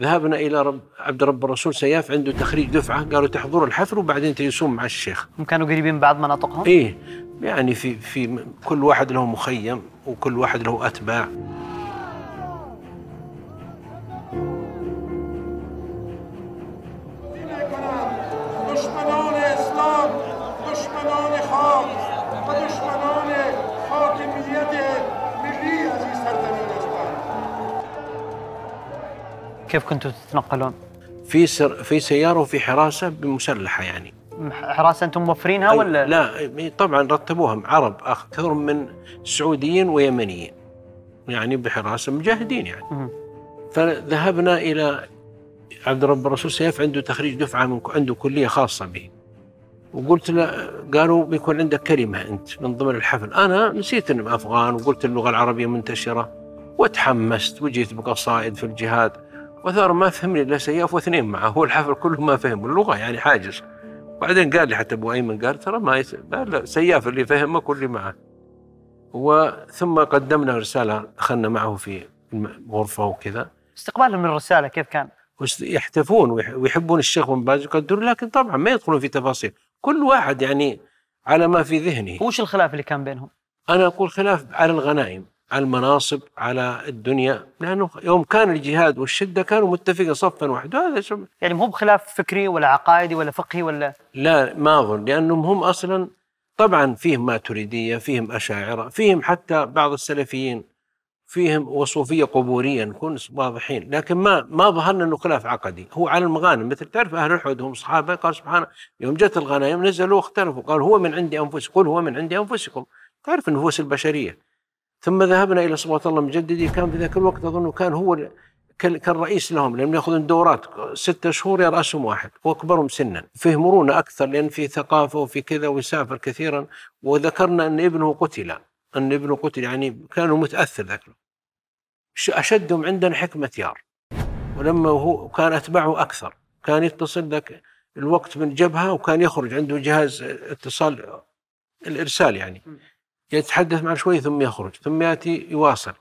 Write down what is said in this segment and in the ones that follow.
ذهبنا الى رب عبد رب الرسول سياف عنده تخريج دفعه قالوا تحضروا الحفر وبعدين تجلسون مع الشيخ هم كانوا قريبين بعض مناطقهم؟ ايه يعني في في كل واحد له مخيم وكل واحد له اتباع كيف كنتوا تتنقلون؟ في سر في سياره وفي حراسه مسلحه يعني حراسه انتم موفرينها ولا؟ لا طبعا رتبوهم عرب اكثر من سعوديين ويمنيين يعني بحراسه مجاهدين يعني فذهبنا الى عبد الرب الرسول سيف عنده تخريج دفعه من عنده كليه خاصه به وقلت له قالوا بيكون عندك كلمه انت من ضمن الحفل انا نسيت اني افغان وقلت اللغه العربيه منتشره وتحمست وجيت بقصائد في الجهاد وثار ما فهمني الا سياف واثنين معه هو الحفل كله ما فهموا اللغه يعني حاجز وبعدين قال لي حتى ابو ايمن قال ترى ما يس... سياف اللي فهمك واللي معه وثم قدمنا رساله دخلنا معه في غرفه وكذا استقبالهم للرساله كيف كان؟ يحتفون ويحبون الشيخ بن باز ويقدرون لكن طبعا ما يدخلون في تفاصيل كل واحد يعني على ما في ذهنه وش الخلاف اللي كان بينهم؟ انا اقول خلاف على الغنائم المناصب على الدنيا لانه يوم كان الجهاد والشده كانوا متفقين صفا واحد هذا شو يعني مو بخلاف فكري ولا عقائدي ولا فقهي ولا لا ما اظن لانهم هم اصلا طبعا فيهم ما تريديه فيهم اشاعره فيهم حتى بعض السلفيين فيهم وصوفيه قبوريه نكون واضحين لكن ما ما ظهرنا انه خلاف عقدي هو على المغانم مثل تعرف اهل احد هم صحابه قال سبحانه يوم جت الغنائم نزلوا واختلفوا قال هو من عندي انفسكم قل هو من عندي انفسكم تعرف النفوس البشريه ثم ذهبنا الى صبغه الله مجددي كان في ذاك الوقت اظن كان هو كالرئيس لهم لانهم ياخذون دورات ستة شهور يراسهم واحد واكبرهم سنا مرونه اكثر لان في ثقافه وفي كذا ويسافر كثيرا وذكرنا ان ابنه قتل ان ابنه قتل يعني كانوا متاثر ذاك اشدهم عندنا حكمه يار ولما هو كان اتباعه اكثر كان يتصل ذاك الوقت من جبهه وكان يخرج عنده جهاز اتصال الارسال يعني يتحدث معه شوي ثم يخرج ثم يأتي يواصل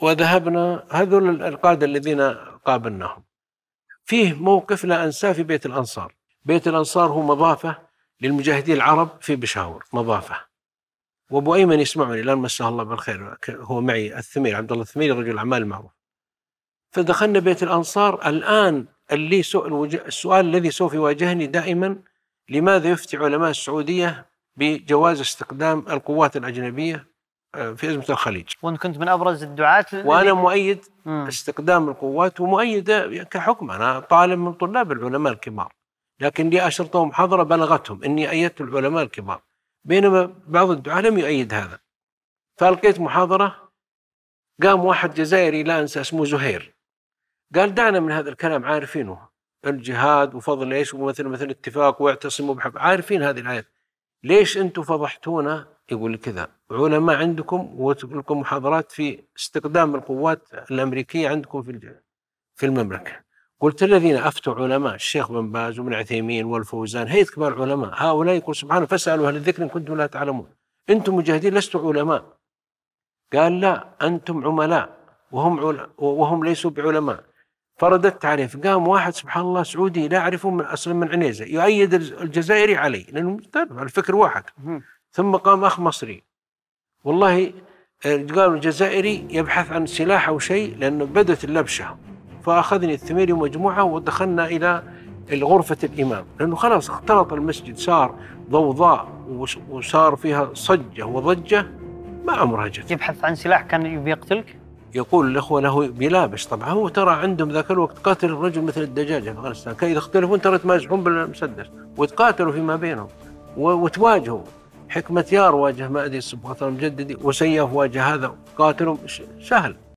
وذهبنا هذول القادة الذين قابلناهم فيه موقف لا أنساه في بيت الأنصار بيت الأنصار هو مضافة للمجاهدين العرب في بشاور مضافة وأبو أيمن يسمعني الآن مساه الله بالخير هو معي الثمير عبد الله الثمير رجل أعمال معروف فدخلنا بيت الأنصار الآن اللي السؤال الذي سوف يواجهني دائما لماذا يفتي علماء السعودية بجواز استخدام القوات الأجنبية آه، في أزمة الخليج وأن كنت من أبرز الدعاة وأنا مؤيد مم. استخدام القوات ومؤيد كحكم أنا طالب من طلاب العلماء الكبار لكن لي أشرطة ومحاضرة بلغتهم أني أيدت العلماء الكبار بينما بعض الدعاة لم يؤيد هذا فألقيت محاضرة قام واحد جزائري لا أنسى اسمه زهير قال دعنا من هذا الكلام عارفينه الجهاد وفضل ايش ومثل مثل اتفاق واعتصموا بحب عارفين هذه الايات ليش انتم فضحتونا يقول كذا علماء عندكم وتقول لكم محاضرات في استقدام القوات الامريكيه عندكم في في المملكه قلت الذين افتوا علماء الشيخ بن باز وابن عثيمين والفوزان هي كبار علماء هؤلاء يقول سبحانه فاسالوا اهل الذكر ان كنتم لا تعلمون انتم مجاهدين لستم علماء قال لا انتم عملاء وهم وهم ليسوا بعلماء فرددت عليه فقام واحد سبحان الله سعودي لا أعرفه من أصلا من عنيزة يؤيد الجزائري علي لأنه الفكر طيب، واحد ثم قام أخ مصري والله آه، قالوا الجزائري يبحث عن سلاح أو شيء لأنه بدت اللبشة فأخذني الثميري ومجموعة ودخلنا إلى غرفة الإمام لأنه خلاص اختلط المسجد صار ضوضاء وصار فيها صجة وضجة ما عمرها جت يبحث عن سلاح كان يبي يقتلك؟ يقول الإخوة له بلابس طبعا هو ترى عندهم ذاك الوقت قاتل الرجل مثل الدجاجة في أفغانستان اذا اختلفون ترى يتمازحون بالمسدس ويتقاتلوا فيما بينهم وتواجهوا حكمة يار واجه مأدي الصبغة المجددي وسيف واجه هذا قاتلهم سهل